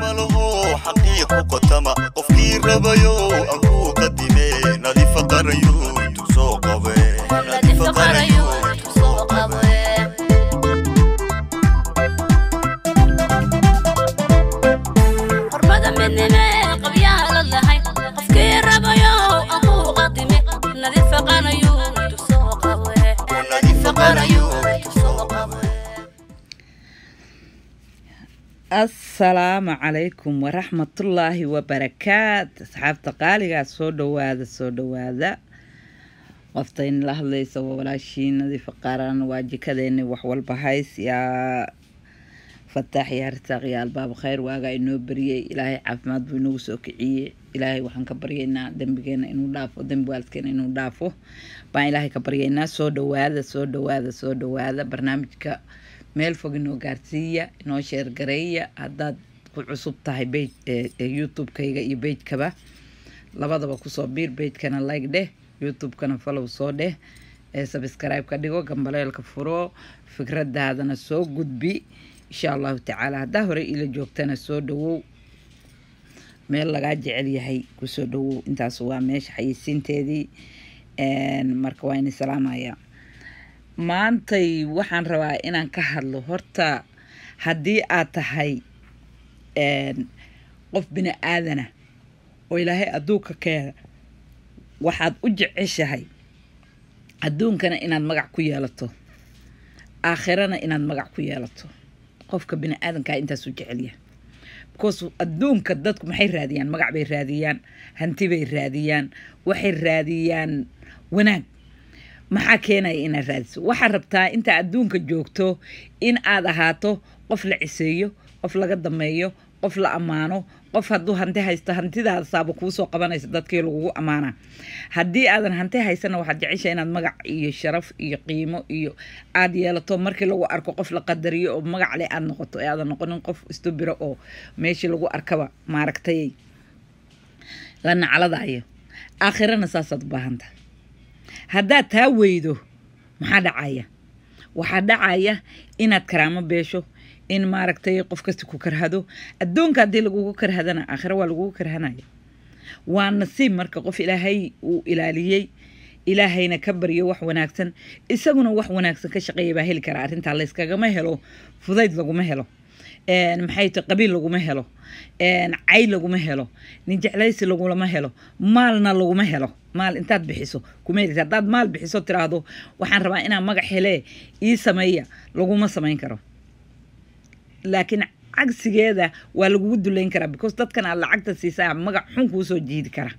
ma laho xaqii ku kotama qofkii rabayo aan kuu qadime nadiifa qarayo tusoo qobe assalaamu calaykum waraxmatullaahi wabarakaat asxaabta qaaligaa soo dhawaada soo dhawaada qoftayn la hadlaysa waa walaashiinadii faqaaran ah, waa jikadeeni waxwalba hays yaa fataax yaa ritaaq iyo albaab khayr waagaa inoo bariyey ilaahay caafimaad buu inoogu soo kiciyey ilaahay waxaan ka baryaynaa dembigeena inuu dhaafo dembi waalidkeena inuu dhaafo baan ilaahay ka baryaynaa soo dhawaada soo dhawaada soo dhawaada barnaamijka meel fog inoo gaarsiiya inoo sheergareeya haddaad ku cusub tahay eh, eh, youtube iyo bejkaba labadaba kusoo biir bejkana like dheh youtubekana kana falow soo dheh eh, subscribe ka dhigo gambaleelka furo fikradaadana soo gudbi insha allahu tacaala haddaa horey ila joogtana soo dhawow meel lagaa jecel yahay kusoo dhawow intaas waa meesha xayeysiinteedii marka waa ini salaamayaa maantay waxaan rabaa inaan ka hadlo horta haddii aad tahay qof bini aadana oo ilaahay adduunka keena waxaad u jeceshahay adduunkana inaad magac ku yeelato aakhirana inaad magac ku yeelato qofka bini aadankaa ah intaasu jecelya because adduunka dadku maxay raadiyaan magac bay raadiyaan hanti bay raadiyaan waxay raadiyaan wanaag maxaa keenaya inaad raadiso waxaad rabtaa inta adduunka joogto in aad ahaato qof la ciseeyo qof laga dameeyo qof la ammaano qof hadduu hanti haysto hantidaada saaba kuusoo qabanaysa dadkii lagugu ammaanaa haddii aadan hanti haysana waxaad jecesha inaad magac iyo sharaf iyo qiimo iyo aada yeelato markii lagu arko qof la qadariyo oo magac leh aada noqoto ee aadan noqonin qof istubira oo meeshii lagu arkaba maaragtayay la nacladaayo aakhirana saasaad u baahantaha haddaad taa weydo maxaa dhacaya waxaa dhacaya inaad karaamo beesho in maaragtay qof kasta ku karhado addoonka haddii lagugu karhadana aakhira waa lagugu karhanaya waa nasiib marka qof ilaahay uu ilaaliyey ilaahayna ka baryo wax wanaagsan isaguna wax wanaagsan ka shaqeeya baa heli kara arrintaa layskagama helo fudayd laguma helo maxay ta qabiil laguma helo cay laguma helo ninjeclaysi lagulama helo maalna laguma helo maal intaad bixiso kumeris haddaad maal bixiso tiraahdo waxaan rabaa inaa magax helee ii sameeya laguma samayn karo laakiin cagsigeeda waa lagugu dulayn karaa because dadkan aad lacagta siisaa magac xun kuusoo jiidi kara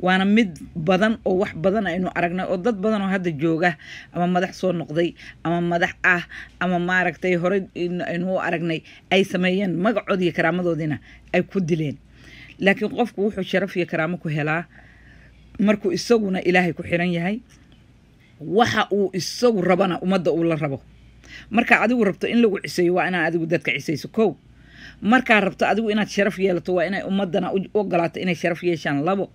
waana mid badan oo wax badan aynu aragnay oo dad badanoo oo hadda jooga ama madax soo noqday ama madax ah ama maaragtay horey aynu u aragnay ay sameeyeen magacoodii karaamadoodiina ay ku dileen laakiin qofku wuxuu sharaf iyo karaamo ku helaa markuu isaguna ilaahay ku xiran yahay waxa uu isagu rabana ummadda uu la rabo marka adigu rabto in lagu ciseeyo waa inaa adigu dadka ciseyso kow markaa rabto adigu inaad sharaf yeelato waa inay ummadana u ogolaato inay sharaf yeeshaan labo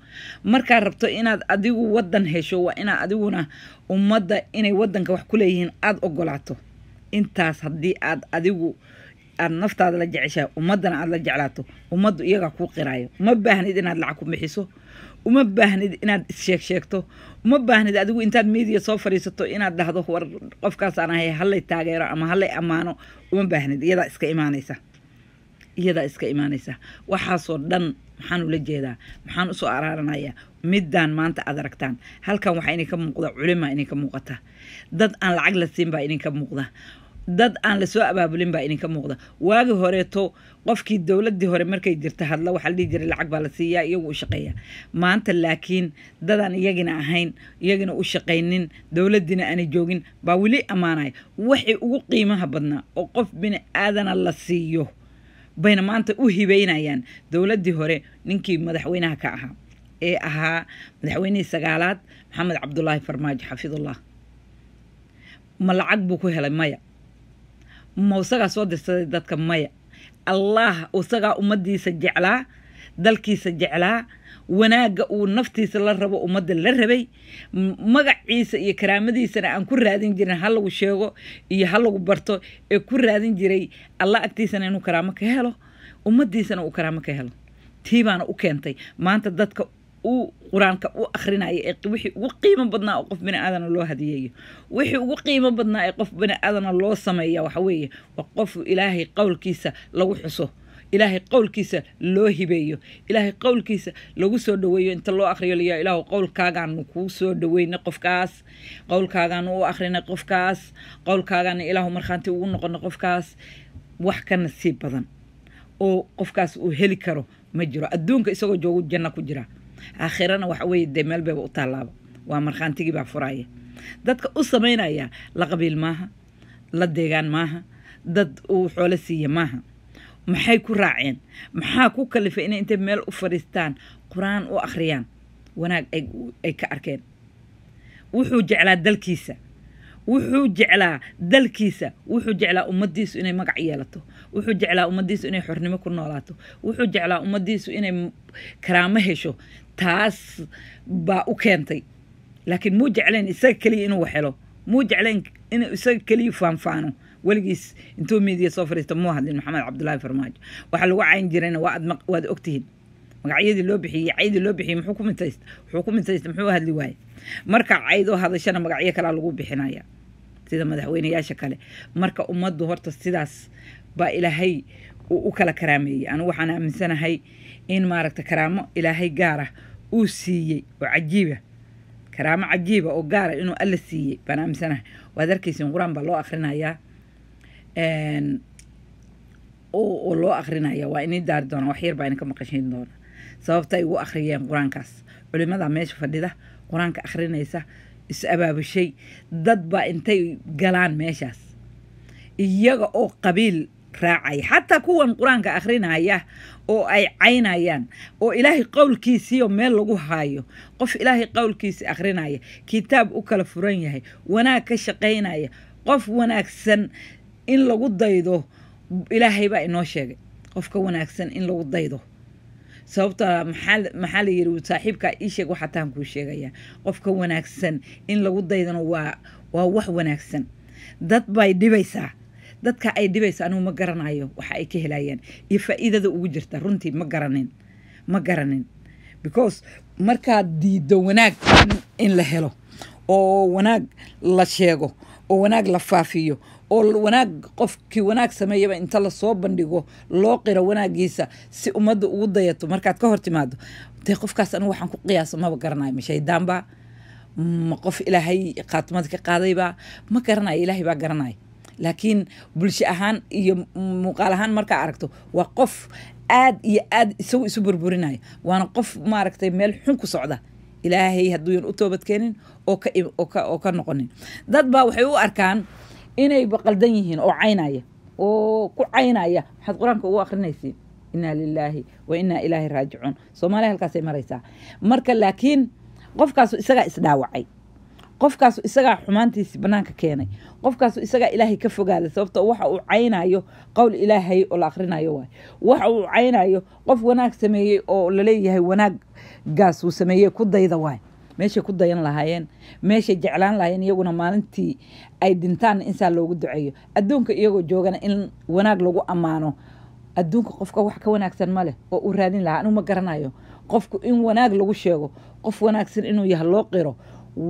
markaa rabto inaad adigu wadan hesho waa inaa adiguna ummadda inay wadanka wax ku leeyihiin aada ogolaato intaas haddii aad adigu aad naftaada la jeceshahay ummadana aad la jeclaato ummaddu iyagaa kuu qiraayo uma baahnid inaad lacag ku bixiso uma baahnid inaad issheegsheegto uma baahnid adigu intaad miidiya soo fadhiisato inaad dhahdo war qofkaasaan ahay hallay taageero ama hallay ammaano uma baahnid iyadaa iska imaanaysa iyadaa iska imaanaysa waxaasoo dhan maxaan ula jeedaa maxaan usoo araaranayaa midaan maanta aad aragtaan halkan waxaa idinka muuqda culima idinka muuqata dad aan lacag la siin baa idinka muuqda dad aan lasoo abaabulin baa idinka muuqda waagi horeeto qofkii dowladii hore markay jirta hadla waxaa la jiray lacag baa la siiyaa iyagu u shaqeeya maanta laakiin dadaan iyagina ahayn iyagina u shaqaynin dowladiina aanay joogin baa weli ammaanaya waxay ugu qiimaha badnaa oo qof bini aadana la siiyo bayna maanta u hibeynayaan dowladdii hore ninkii madaxweynaha ka ahaa ee ahaa madaxweynihii sagaalaad maxamed cabdulaahi farmaajo xafidullah ma lacag buu ku helay maya ma isagaa soo dirsaday dadka maya allaah isagaa ummaddiisa jeclaa dalkiisa jeclaa wanaagga uu naftiisa la rabo ummadda la rabay magaciisa iyo karaamadiisana aan ku raadin jirin ha lagu sheego iyo ha lagu barto ee ku raadin jiray alla agtiisana inuu karaamo ka helo ummaddiisana uu karaamo ka helo tiibaana u keentay maanta dadka u qur-aanka u akrinaya ee wixii ugu qiimo badnaa oo qof bini aadana loo hadiyeeyo wixii ugu qiimo badnaa ee qof bini aadana loo sameeya waxa weeye waa qof ilaahay qowlkiisa lagu xuso ilaahay qowlkiisa loo hibeeyo ilaahay qowlkiisa lagu soo dhaweeyo inta loo akhriyo layaa ilaahu qowlkaagaanu kuu soo dhaweynay qofkaas qowlkaagaanu u akhrinay qofkaas qowlkaagaana ilaahu markhaanti ugu noqonay qofkaas wax kana sii badan oo qofkaas uu heli karo ma jiro adduunka isagoo joogu janno ku jira aakhirana waxa weeye dee meel u taallaaba waa markhaantigii baa furaya dadka u samaynaya la qabiil maaha la deegaan maaha dad uu xoolo siiya maaha maxay ku raaceen maxaa ku kalifay inay intay meel u fadhiistaan qur-aan u akhriyaan wanaag ay ka arkeen wuxuu jeclaa dalkiisa wuxuu jeclaa dalkiisa wuxuu jeclaa ummaddiisu inay magac yeelato wuxuu jeclaa ummaddiisu inay xornimo ku noolaato wuxuu jeclaa ummaddiisu inay karaamo hesho taas baa u keentay laakiin muu jeclayn isaga keliya inuu helo muu jeclayn inuu isaga keliya faanfaano weligiis intuu media soo fariista muu hadlin maxamed cabdulaahi farmaajo waxaa lagu cayn jirayna waad ogtihiin magacyadii loo bixiyey caydii loo bixiyey muxuu ku mitaysta wuxuu ku mitaysta muxuu hadli waaye marka caydoo hadashana magacyo kalaa lagu bixinaya sida madaxweynayaasha kale marka ummaddu horta sidaas baa ilaahay uu u kala karaameeyey anigu waxaan aaminsanahay in maaragta karaamo ilaahay gaar uu siiyey oo cajiiba karaamo cajiiba oo gaara inuu alla siiyey baan aaminsanahay waad arkaysiin qur-aan baa loo akhrinayaa loo akrinaya waa inii daari doona waxyar baa idinka maqashiin doona sababta ay ugu akriyeen qur-aankaas culimada meesha fadhida qur-aanka akhrinaysa is-abaabushay dad intay galaan meeshaas iyaga oo qabiil raacaya xataa kuwan qur-aanka akrinaya oo ay caynayaan oo ilaahay qowlkiisiiyo meel lagu haayo qof ilaahay qowlkiisi akhrinaya kitaab u kala furan yahay wanaag ka shaqaynaya qof wanaagsan in lagu daydo ilaahay baa inoo sheegay qofka wanaagsan in lagu daydo sababta maxaa la yiri saaxiibkaa ii sheeg waxaa kuu sheegayaa qofka wanaagsan in lagu daydana waa waa wax wanaagsan dad bay dhibaysaa dadka ay dhibaysa anugu ma garanayo waxa ay ka helayaan iyo faa'iidada ugu jirta runtii ma garanin ma garanin because markaad diiddo wanaag in la helo oo wanaag la sheego oo wanaag la faafiyo oo wanaag qofkii wanaag sameeyaba inta lasoo bandhigo loo qiro wanaagiisa si ummadda ugu dayato markaad ka hor timaado dee qofkaas anigu waxaan ku qiyaaso maba garanayo ma ma qof ilaahay khaatimada ka qaadayba ma garanayo ilaahay baa garanaya laakiin bulsho ahaan iyo muuqaal ahaan markaa aragto waa qof aad iyo aad isagu isu burburinaya waana qof maaragtay meel xun ku socda ilaahay hadduuyan u toobadkeenin oo ka noqonin dad baa waxay u arkaan inayba qaldan yihiin oo caynaya oo ku caynaya maxaad qur-aanka ugu akrinaysiin inaa lilaahi wa inaa ilaahi raajicuun soomaaliya halkaasay maraysaa marka laakiin qofkaasu isagaa isdhaawacay qofkaasu isagaa xumaantiisi banaanka keenay qofkaasu isagaa ilaahay ka fogaaday sababto waxa uu caynayo qowl ilaahay oo la akrinayo waay waxa uu caynayo qof wanaag sameeyey oo laleeyahay wanaaggaas uu sameeyey ku dayda waay meeshay ku dayan lahaayeen meeshay jeclaan lahaayeen iyaguna maalintii ay dhintaanna insaa loogu duceeyo adduunka iyagoo joogana in wanaag lagu ammaano adduunka qofka wax ka wanaagsan ma leh oo uu raadin lahaa anuu ma garanayo qofku in wanaag lagu sheego qof wanaagsan inuu yaha loo qiro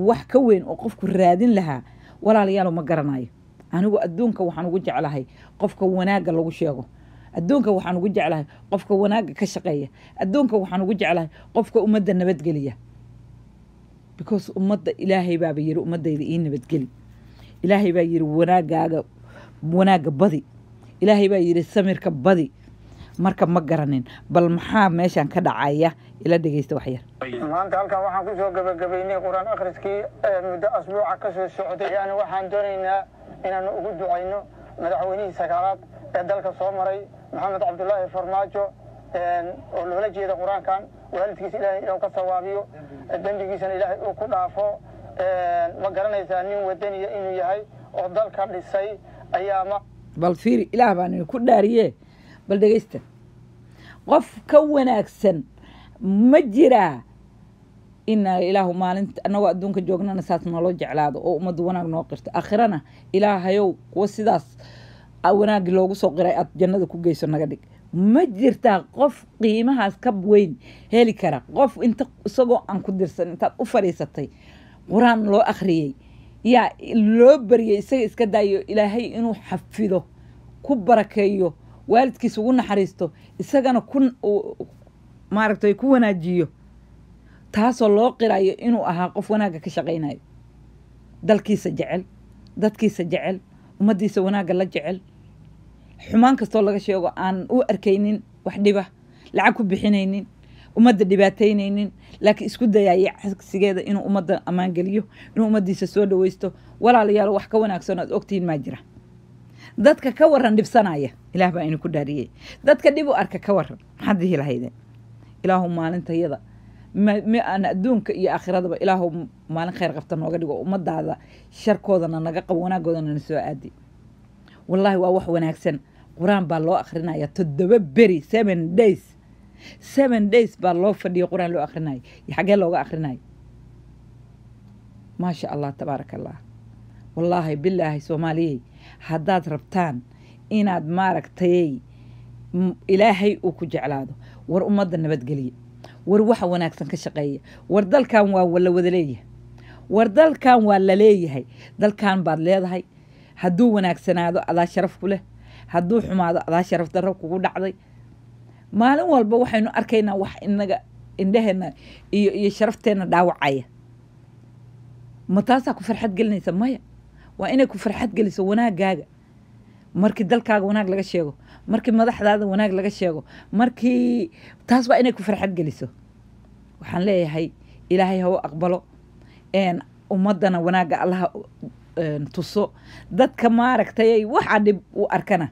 wax ka weyn oo qofku raadin lahaa walaalayaalo ma garanayo anigu adduunka waxaan ugu jeclahay qofka wanaagga lagu sheego adduunka waxaan ugu jeclahay qofka wanaagga ka shaqeeya adduunka waxaan ugu jeclahay qofka ummadda nabadgeliya because ummadda ilaahay baaba yiri ummaddayda ii nabadgeli ilaahay baa yiri wanaagaaga wanaagga badi ilaahay baa yiri samirka badi marka ma garanin bal maxaa meeshan ka dhacaya ila dhegeysta waxyar maanta halkan waxaan kusoo gabagabaynay qur-aan akhriskii eh, muddo asbuuca kasoo socday yani waxaan doonaynaa inaanu ugu ducayno madaxweynihii sagaalaad ee dalka soo maray maxamed cabdullaahi farmaajo oo loola jeeda qur-aankan waalidkiisa ilaahay inuu ka sawaabiyo dembigiisana ilaahay uu ku dhaafo ma garanaysaa nin wadaniya inuu yahay oo dalka dhisay ayaa ma bal fiiri ilaah baan idin ku dhaariye bal dhegaysta qof ka wanaagsan ma jiraa ina ilaahu maalinta annagoo adduunka joognana saas nooloo jeclaado oo ummaddu wanaag noo qirto akhirana ilaahayow kuwa sidaas ah, wanaag loogu soo qiray aad jannada ku geyso naga dhig ma jirtaa qof qiimahaas ka weyn heli kara qof inta isagoo aan ku dirsan intaad u fadhiisatay qur-aan loo akhriyey yaa loo baryay isaga iska daayo ilaahay inuu xafido ku barakeeyo waalidkiis ugu naxariisto isagana ku maaragtay ku wanaajiyo taasoo loo qirayo inuu ahaa qof wanaagga ka shaqaynayo dalkiisa jecel dadkiisa jecel ummaddiisa wanaagga la jecel xumaan kastoo laga sheego aan u arkaynin wax dhiba lacag ku bixinaynin ummadda dhibaataynaynin laakiin isku dayaya cagsigeeda inuu ummadda ammaangeliyo inuu ummaddiisa soo dhawaysto walaalayaal wax ka wanaagsan oad ogtihiin maa jira dadka ka waran dhibsanaya ilaah baa idinku dhaariyey dadka dhib u arka ka waran maxaad dihi lahayde ilaahu maalinta yada adduunka iyo aakhiradaba ilaahu maalin khayr qabta nooga dhigo ummadaada sharkoodana naga qabo wanaaggoodana na soo aadi wallaahi waa wax wanaagsan qur-aan baa loo akrinaya toddoba beri seven days seven days baa loo fadhiyo qur-aan loo akhrinayo iyo xaggee looga akhrinayo maasha allah tabaaraka allah wallaahi bilaahi soomaaliyey haddaad rabtaan inaad maaragtayey ilaahay uu ku jeclaado war ummadda nabadgeliya war waxa wanaagsan ka shaqeeya war dalkan waa la wada leeyahay war dalkan waa la leeyahay dalkan baad leedahay hadduu wanaagsanaado adaa sharaf ku leh hadduu xumaado adaa sharaf darro kugu dhacday maalin walba waxaynu arkaynaa wax inaga indhaheenna iyo iyo sharafteenna dhaawacaya ma taasaa ku farxad gelinaysa maya waa inay ku farxad geliso wanaagaaga markii dalkaaga wanaag laga sheego markii madaxdaada wanaag laga sheego markii taas waa inay ku farxad geliso waxaan leeyahay ilaahay ha u aqbalo ummaddana wanaagga allaha tuso dadka maaragtay waxa dhib u arkana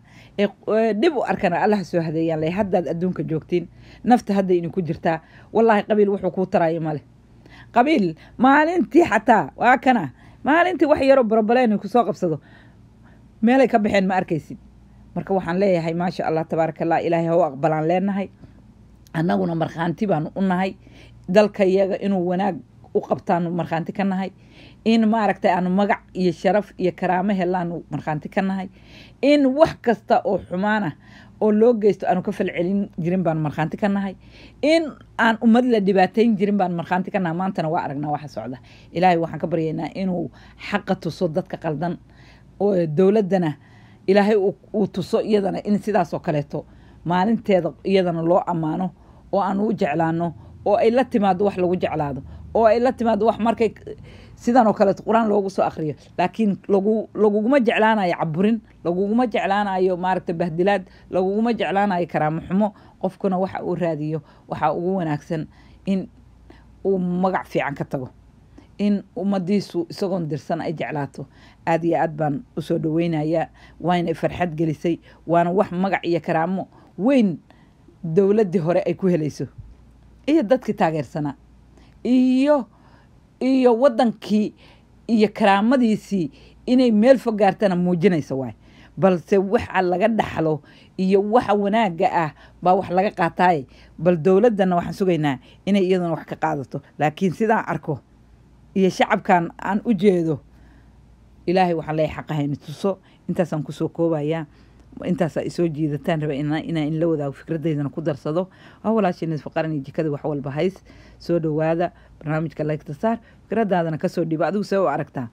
dhib u arkana allaha soo hadeeyaan haddaad adduunka joogtiin nafta hadda inin ku jirtaa wallaahi qabiil wuxuu kuu taraayo male qabiil maalintii xataa waa kana maalintii wax yaroo barabaleen kusoo qabsado meelay ka baxeen ma arkaysid marka waxaan leeyahay maasha allah tabaaraka allah ilaahay haw aqbalaan leenahay annaguna markhaanti baanu u nahay dalkayaga inuu wanaag u qabtaanu markhaanti ka nahay in maaragta aanu magac iyo sharaf iyo karaamo helaanu markhaanti ka nahay in wax kasta oo xumaana ah oo loo geysto aanu ka falcelin jirin baanu markhaanti ka nahay in aan ummad la dhibaatayn jirin baanu markhaanti ka nahay maantana waa aragnaa waxa socda ilaahay waxaan ka baryaynaa inuu xaqa tuso dadka qaldan oo dowladdana ilaahay uu tuso iyadana in sidaasoo kaleeto maalinteeda iyadana loo ammaano oo aan u jeclaano oo ay la timaado wax lagu jeclaado oo ay la timaado wax markay sidan oo kaleeto qur-aan loogu soo akriyo laakiin lagu laguguma jeclaanayo caburin laguguma jeclaanayo maaragta bahdilaad laguguma jeclaanayo karaamo xumo qofkuna waxa uu raadiyo waxaa ugu wanaagsan in uu magac fiican ka tago in ummadiisu isagoon dirsan ay jeclaato aad iyo aad baan usoo dhaweynaya waana farxad gelisay waana wax magac iyo karaamo weyn dowladdii hore ay ku helayso iyo dadkii taageersanaa iyo iyo waddankii iyo karaamadiisii inay meel fog gaartana muujinaysa waay balse waxa laga dhaxlo iyo waxa wanaagga ah baa wax laga qaataay bal dowladdanna waxaan sugaynaa inay iyaduna wax ka qaadato laakiin sidaan arko iyo shacabkan aan u jeedo ilaahay waxaan leeya xaqahayni tuso intaasaan kusoo koobayaa intaas ay soo jiidataan raba in la wadaago fikradeydana ku darsado waa walaashay nisfaqaran iyo jikada wax walba hays soo dhawaada barnaamijka laygta saar fikradaadana kasoo dhiibo adigu see u aragtaa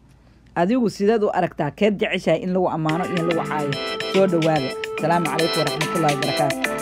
adigu sideed u aragtaa keed jeceshahay in lagu ammaano iyo in lagu caayo soo dhowaada asalaamu calaykum waraxmatullahi wabarakaatu